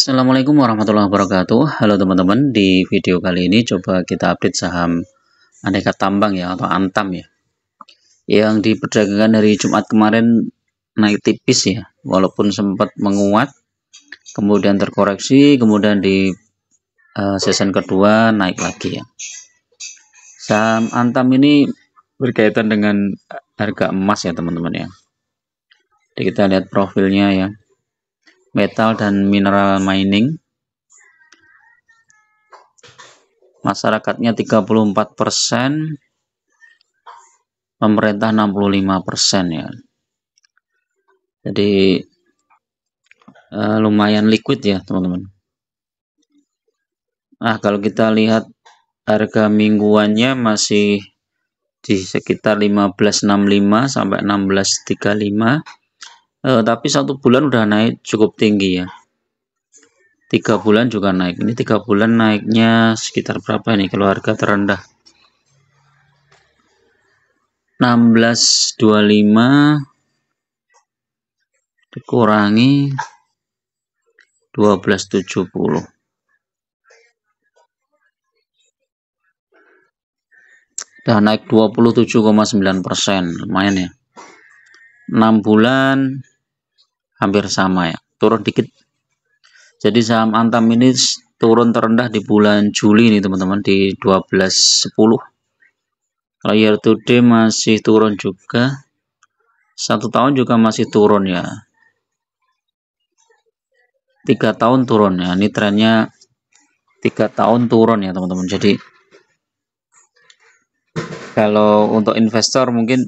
Assalamualaikum warahmatullahi wabarakatuh Halo teman-teman, di video kali ini coba kita update saham aneka tambang ya atau antam ya yang diperdagangkan dari Jumat kemarin naik tipis ya walaupun sempat menguat kemudian terkoreksi kemudian di uh, season kedua naik lagi ya saham antam ini berkaitan dengan harga emas ya teman-teman ya Jadi kita lihat profilnya ya metal dan mineral mining. Masyarakatnya 34 persen, pemerintah 65 persen ya. Jadi uh, lumayan liquid ya teman-teman. Nah kalau kita lihat harga mingguannya masih di sekitar 1565 sampai 1635 eh, tapi satu bulan udah naik cukup tinggi ya tiga bulan juga naik ini tiga bulan naiknya sekitar berapa ini keluarga terendah 1625 dikurangi 1270 udah naik 27,9 persen lumayan ya 6 bulan hampir sama ya turun dikit jadi saham Antam ini turun terendah di bulan Juli ini teman-teman di 12.10 kalau year to day masih turun juga satu tahun juga masih turun ya tiga tahun turun ya ini trennya tiga tahun turun ya teman-teman jadi kalau untuk investor mungkin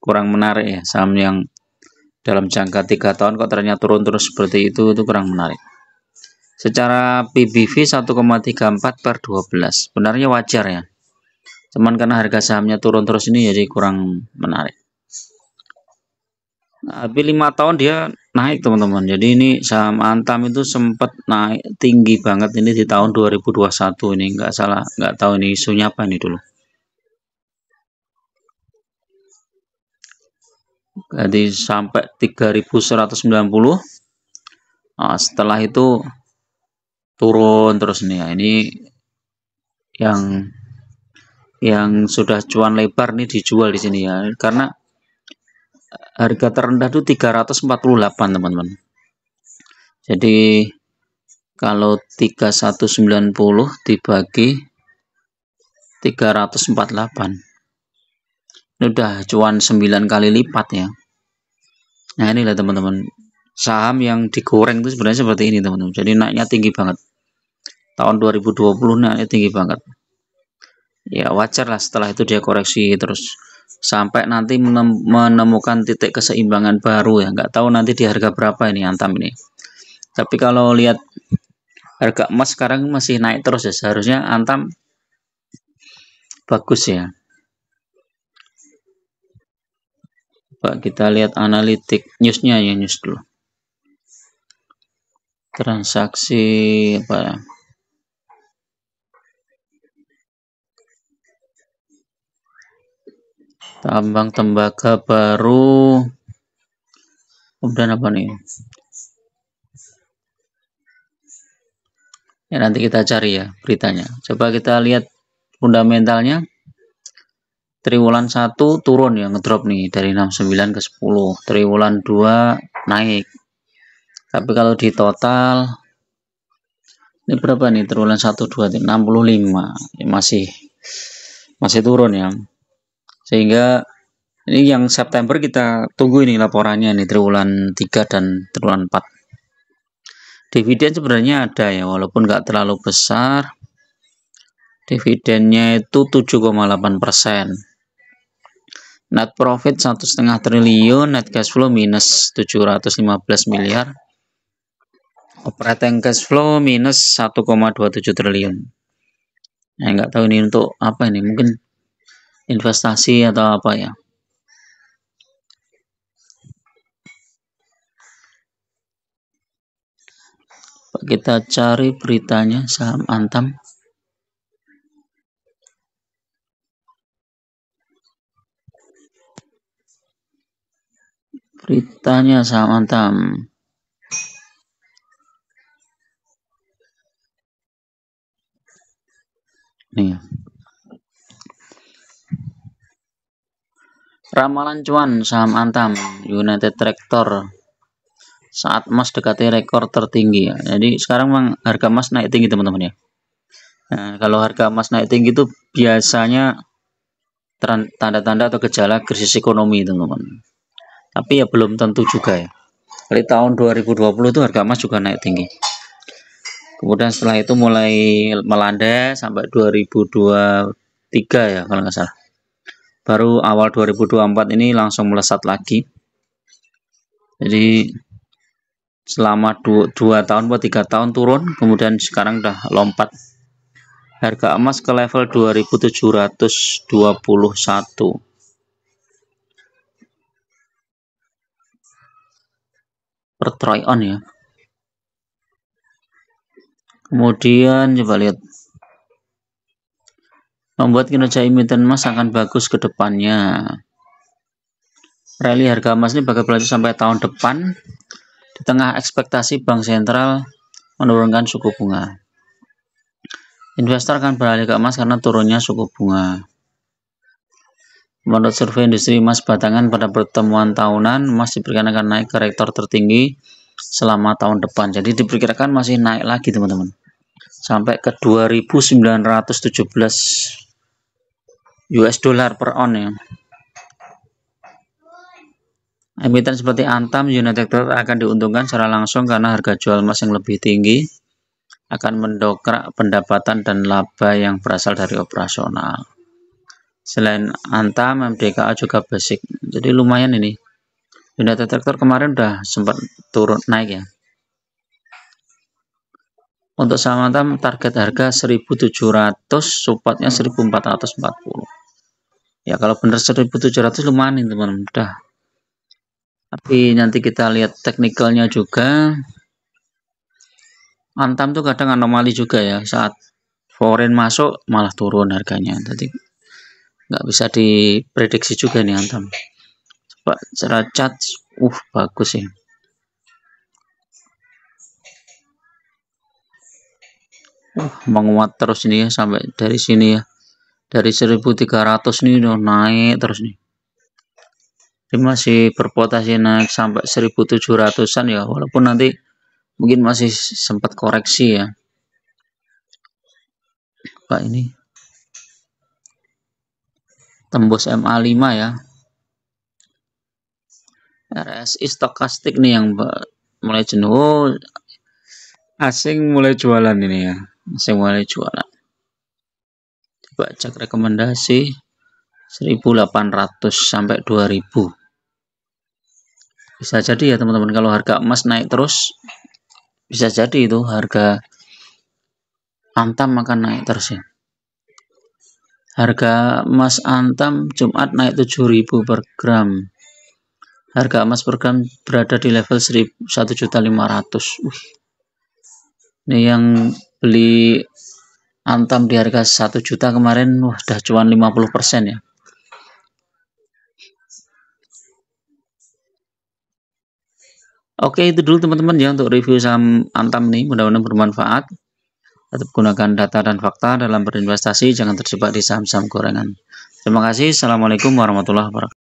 kurang menarik ya saham yang dalam jangka tiga tahun kok ternyata turun terus seperti itu itu kurang menarik secara PBV 1,34 per 12 benarnya wajar ya cuman karena harga sahamnya turun terus ini jadi kurang menarik tapi lima tahun dia naik teman-teman jadi ini saham Antam itu sempat naik tinggi banget ini di tahun 2021 ini nggak salah nggak tahu ini isunya apa ini dulu jadi sampai 3190 nah, setelah itu turun terus nih ya ini yang yang sudah cuan lebar nih dijual di sini ya karena harga terendah itu 348 teman-teman jadi kalau 3190 dibagi 348 ini udah cuan 9 kali lipat ya Nah inilah teman-teman saham yang digoreng itu sebenarnya seperti ini teman-teman. Jadi naiknya tinggi banget. Tahun 2020 naiknya tinggi banget. Ya wajar lah setelah itu dia koreksi terus sampai nanti menemukan titik keseimbangan baru ya. Nggak tahu nanti di harga berapa ini antam ini. Tapi kalau lihat harga emas sekarang masih naik terus ya seharusnya antam bagus ya Pak kita lihat analitik newsnya ya news dulu transaksi apa ya tambang tembaga baru kemudian apa nih ya nanti kita cari ya beritanya coba kita lihat fundamentalnya triwulan 1 turun ya ngedrop nih dari 69 ke 10 triwulan 2 naik tapi kalau di total ini berapa nih triwulan 1 2 65 ya masih masih turun ya sehingga ini yang September kita tunggu ini laporannya nih triwulan 3 dan triwulan 4 dividen sebenarnya ada ya walaupun enggak terlalu besar dividennya itu 7,8 persen net profit satu setengah triliun net cash flow minus 715 miliar operating cash flow minus 1,27 triliun nah nggak tahu ini untuk apa ini mungkin investasi atau apa ya kita cari beritanya saham antam Beritanya sama antam. Nih. Ramalan cuan saham Antam United Tractor saat emas dekati rekor tertinggi. Jadi sekarang memang harga emas naik tinggi teman-teman ya. Nah, kalau harga emas naik tinggi itu biasanya tanda-tanda atau gejala krisis ekonomi teman-teman tapi ya belum tentu juga ya dari tahun 2020 itu harga emas juga naik tinggi kemudian setelah itu mulai melandai sampai 2023 ya kalau nggak salah baru awal 2024 ini langsung melesat lagi jadi selama 2, 2 tahun atau 3 tahun turun kemudian sekarang udah lompat harga emas ke level 2721 per try on ya kemudian coba lihat membuat kinerja emiten emas akan bagus ke depannya rally harga emas ini bakal berlanjut sampai tahun depan di tengah ekspektasi bank sentral menurunkan suku bunga investor akan beralih ke emas karena turunnya suku bunga Menurut survei industri emas batangan pada pertemuan tahunan, emas diperkirakan naik ke rektor tertinggi selama tahun depan. Jadi diperkirakan masih naik lagi teman-teman. Sampai ke 2917 US dollar per on ya. Emiten seperti Antam, United Tractor akan diuntungkan secara langsung karena harga jual emas yang lebih tinggi akan mendokrak pendapatan dan laba yang berasal dari operasional selain antam, MDKA juga basic. Jadi lumayan ini. Benda detektor kemarin udah sempat turun naik ya. Untuk antam target harga 1700, supportnya 1440. Ya kalau benar 1700 lumayan ini teman-teman. Udah. Tapi nanti kita lihat teknikalnya juga. Antam tuh kadang anomali juga ya saat foreign masuk malah turun harganya. Tadi nggak bisa diprediksi juga nih antam coba cara cat uh bagus ya uh menguat terus ini ya sampai dari sini ya dari 1300 nih udah naik terus nih ini masih berpotensi naik sampai 1700an ya walaupun nanti mungkin masih sempat koreksi ya Pak ini tembus MA5 ya RSI stokastik nih yang mulai jenuh oh, asing mulai jualan ini ya asing mulai jualan coba cek rekomendasi 1800 sampai 2000 bisa jadi ya teman-teman kalau harga emas naik terus bisa jadi itu harga antam akan naik terus ya Harga emas Antam Jumat naik 7.000 per gram. Harga emas per gram berada di level 1.500. Wih. Ini yang beli Antam di harga 1 juta kemarin wah dah cuan 50% ya. Oke, itu dulu teman-teman ya untuk review saham Antam nih, mudah-mudahan bermanfaat. Tetap gunakan data dan fakta dalam berinvestasi, jangan terjebak di saham-saham gorengan. Terima kasih. Assalamualaikum warahmatullahi wabarakatuh.